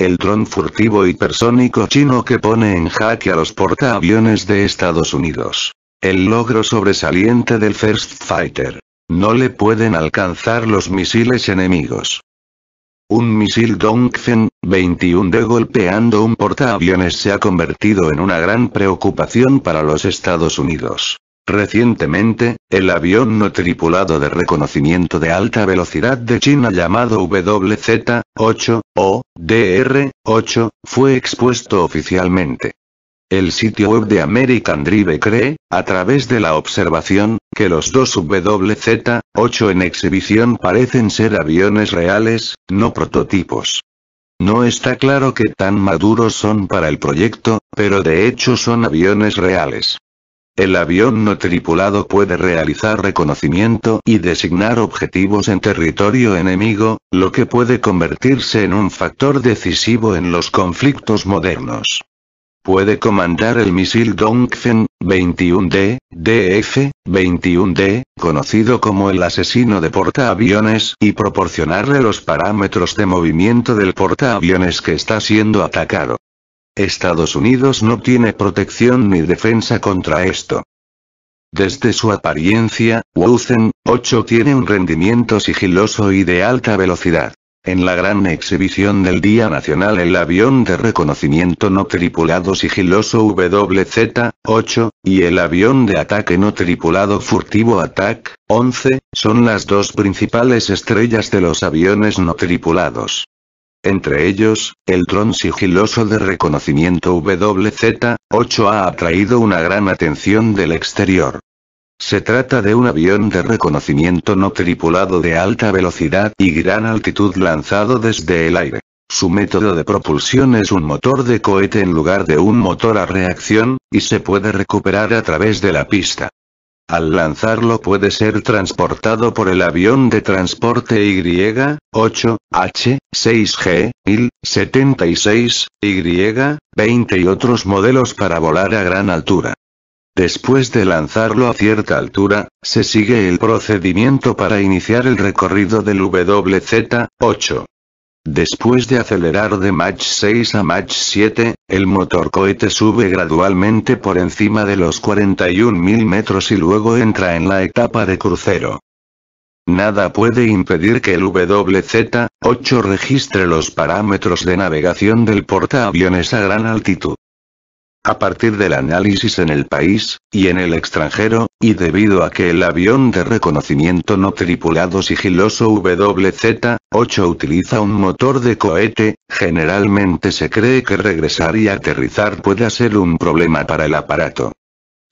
el dron furtivo hipersónico chino que pone en jaque a los portaaviones de Estados Unidos. El logro sobresaliente del First Fighter. No le pueden alcanzar los misiles enemigos. Un misil Dongfeng 21D golpeando un portaaviones se ha convertido en una gran preocupación para los Estados Unidos. Recientemente, el avión no tripulado de reconocimiento de alta velocidad de China llamado WZ-8 o DR-8 fue expuesto oficialmente. El sitio web de American Drive cree, a través de la observación, que los dos WZ-8 en exhibición parecen ser aviones reales, no prototipos. No está claro qué tan maduros son para el proyecto, pero de hecho son aviones reales. El avión no tripulado puede realizar reconocimiento y designar objetivos en territorio enemigo, lo que puede convertirse en un factor decisivo en los conflictos modernos. Puede comandar el misil Dongfeng 21D, DF-21D, conocido como el asesino de portaaviones, y proporcionarle los parámetros de movimiento del portaaviones que está siendo atacado. Estados Unidos no tiene protección ni defensa contra esto. Desde su apariencia, Wuzhen 8 tiene un rendimiento sigiloso y de alta velocidad. En la gran exhibición del Día Nacional el avión de reconocimiento no tripulado sigiloso WZ-8, y el avión de ataque no tripulado furtivo ATAC-11, son las dos principales estrellas de los aviones no tripulados. Entre ellos, el tron sigiloso de reconocimiento WZ-8 ha atraído una gran atención del exterior. Se trata de un avión de reconocimiento no tripulado de alta velocidad y gran altitud lanzado desde el aire. Su método de propulsión es un motor de cohete en lugar de un motor a reacción, y se puede recuperar a través de la pista. Al lanzarlo puede ser transportado por el avión de transporte Y-8H-6G, Il-76, Y-20 y otros modelos para volar a gran altura. Después de lanzarlo a cierta altura, se sigue el procedimiento para iniciar el recorrido del WZ-8. Después de acelerar de Mach 6 a Mach 7, el motor cohete sube gradualmente por encima de los 41.000 metros y luego entra en la etapa de crucero. Nada puede impedir que el WZ-8 registre los parámetros de navegación del portaaviones a gran altitud. A partir del análisis en el país, y en el extranjero, y debido a que el avión de reconocimiento no tripulado sigiloso WZ-8 utiliza un motor de cohete, generalmente se cree que regresar y aterrizar pueda ser un problema para el aparato.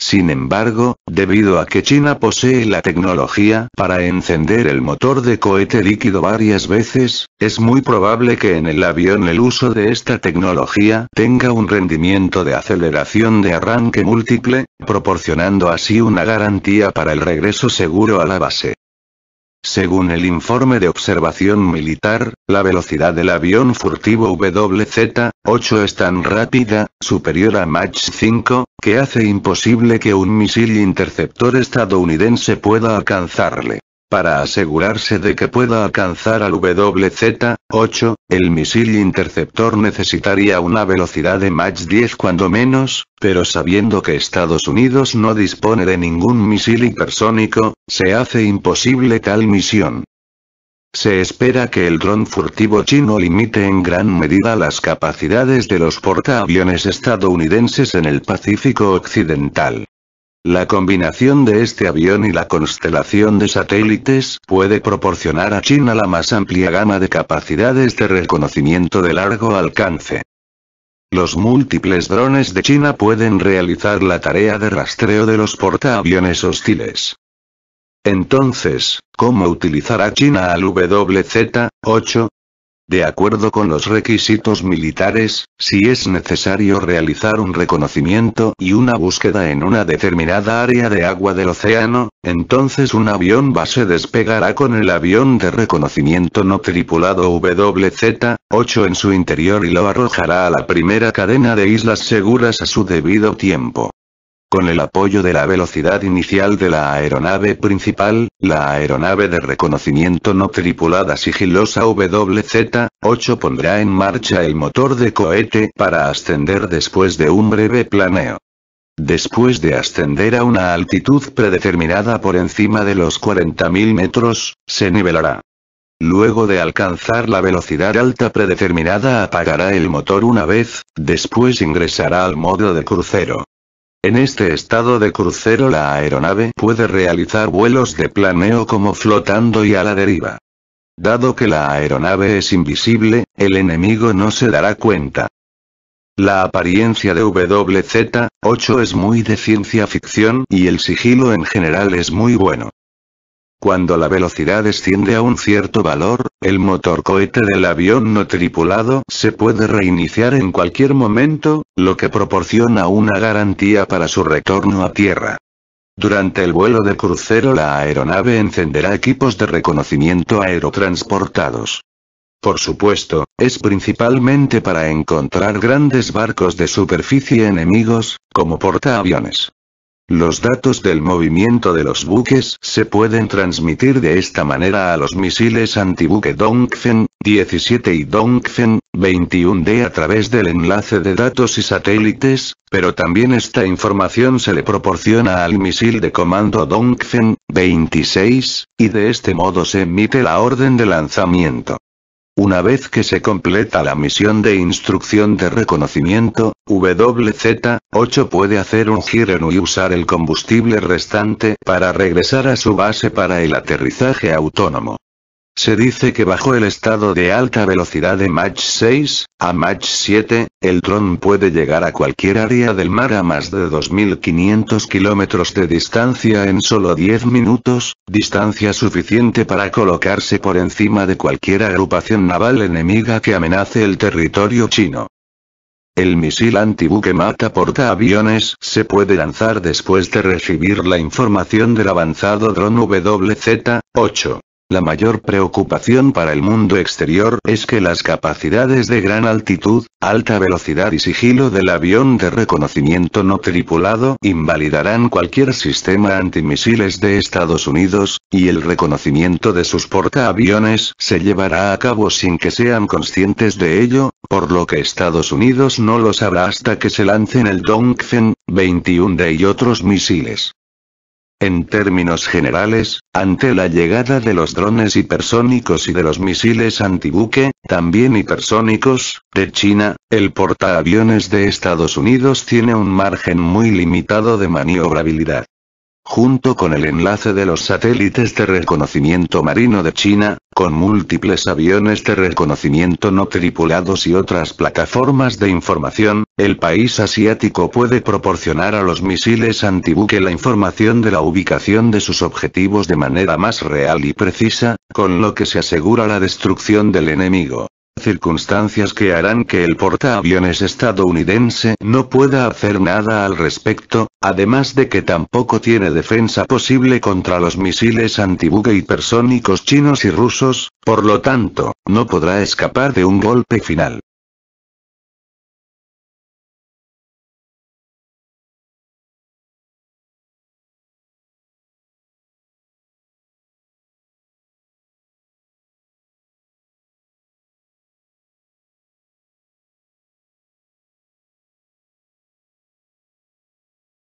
Sin embargo, debido a que China posee la tecnología para encender el motor de cohete líquido varias veces, es muy probable que en el avión el uso de esta tecnología tenga un rendimiento de aceleración de arranque múltiple, proporcionando así una garantía para el regreso seguro a la base. Según el informe de observación militar, la velocidad del avión furtivo WZ-8 es tan rápida, superior a Mach 5, que hace imposible que un misil interceptor estadounidense pueda alcanzarle. Para asegurarse de que pueda alcanzar al WZ-8, el misil interceptor necesitaría una velocidad de Mach 10 cuando menos, pero sabiendo que Estados Unidos no dispone de ningún misil hipersónico, se hace imposible tal misión. Se espera que el dron furtivo chino limite en gran medida las capacidades de los portaaviones estadounidenses en el Pacífico Occidental. La combinación de este avión y la constelación de satélites puede proporcionar a China la más amplia gama de capacidades de reconocimiento de largo alcance. Los múltiples drones de China pueden realizar la tarea de rastreo de los portaaviones hostiles. Entonces, ¿cómo utilizará China al WZ-8? De acuerdo con los requisitos militares, si es necesario realizar un reconocimiento y una búsqueda en una determinada área de agua del océano, entonces un avión base despegará con el avión de reconocimiento no tripulado WZ-8 en su interior y lo arrojará a la primera cadena de islas seguras a su debido tiempo. Con el apoyo de la velocidad inicial de la aeronave principal, la aeronave de reconocimiento no tripulada sigilosa WZ-8 pondrá en marcha el motor de cohete para ascender después de un breve planeo. Después de ascender a una altitud predeterminada por encima de los 40.000 metros, se nivelará. Luego de alcanzar la velocidad alta predeterminada apagará el motor una vez, después ingresará al modo de crucero. En este estado de crucero la aeronave puede realizar vuelos de planeo como flotando y a la deriva. Dado que la aeronave es invisible, el enemigo no se dará cuenta. La apariencia de WZ-8 es muy de ciencia ficción y el sigilo en general es muy bueno. Cuando la velocidad desciende a un cierto valor, el motor cohete del avión no tripulado se puede reiniciar en cualquier momento, lo que proporciona una garantía para su retorno a tierra. Durante el vuelo de crucero la aeronave encenderá equipos de reconocimiento aerotransportados. Por supuesto, es principalmente para encontrar grandes barcos de superficie enemigos, como portaaviones. Los datos del movimiento de los buques se pueden transmitir de esta manera a los misiles antibuque Dongfeng 17 y Dongfeng 21D a través del enlace de datos y satélites, pero también esta información se le proporciona al misil de comando Dongfeng 26, y de este modo se emite la orden de lanzamiento. Una vez que se completa la misión de instrucción de reconocimiento, WZ-8 puede hacer un giro y usar el combustible restante para regresar a su base para el aterrizaje autónomo. Se dice que bajo el estado de alta velocidad de Match 6 a Match 7, el dron puede llegar a cualquier área del mar a más de 2.500 kilómetros de distancia en solo 10 minutos, distancia suficiente para colocarse por encima de cualquier agrupación naval enemiga que amenace el territorio chino. El misil antibuque mata portaaviones se puede lanzar después de recibir la información del avanzado dron WZ-8. La mayor preocupación para el mundo exterior es que las capacidades de gran altitud, alta velocidad y sigilo del avión de reconocimiento no tripulado invalidarán cualquier sistema antimisiles de Estados Unidos, y el reconocimiento de sus portaaviones se llevará a cabo sin que sean conscientes de ello, por lo que Estados Unidos no lo sabrá hasta que se lancen el Dongfeng, 21D y otros misiles. En términos generales, ante la llegada de los drones hipersónicos y de los misiles antibuque, también hipersónicos, de China, el portaaviones de Estados Unidos tiene un margen muy limitado de maniobrabilidad junto con el enlace de los satélites de reconocimiento marino de China, con múltiples aviones de reconocimiento no tripulados y otras plataformas de información, el país asiático puede proporcionar a los misiles antibuque la información de la ubicación de sus objetivos de manera más real y precisa, con lo que se asegura la destrucción del enemigo circunstancias que harán que el portaaviones estadounidense no pueda hacer nada al respecto, además de que tampoco tiene defensa posible contra los misiles antibuque hipersónicos chinos y rusos, por lo tanto, no podrá escapar de un golpe final.